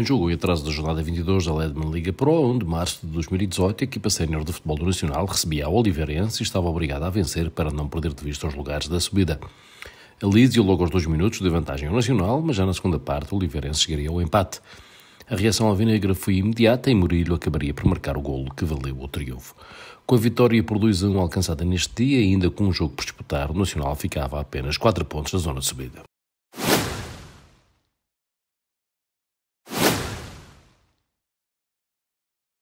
Em jogo, e atraso da jornada 22 da Ledman Liga Pro, onde, março de 2018, a equipa sénior de futebol do Nacional recebia a Oliveirense e estava obrigada a vencer para não perder de vista os lugares da subida. A Lídia, logo aos dois minutos de vantagem ao Nacional, mas já na segunda parte o Oliveirense chegaria ao empate. A reação ao Vinegra foi imediata e Murilo acabaria por marcar o golo que valeu o triunfo. Com a vitória por 2 a 1 alcançada neste dia, ainda com um jogo por disputar, o Nacional ficava a apenas 4 pontos da zona de subida.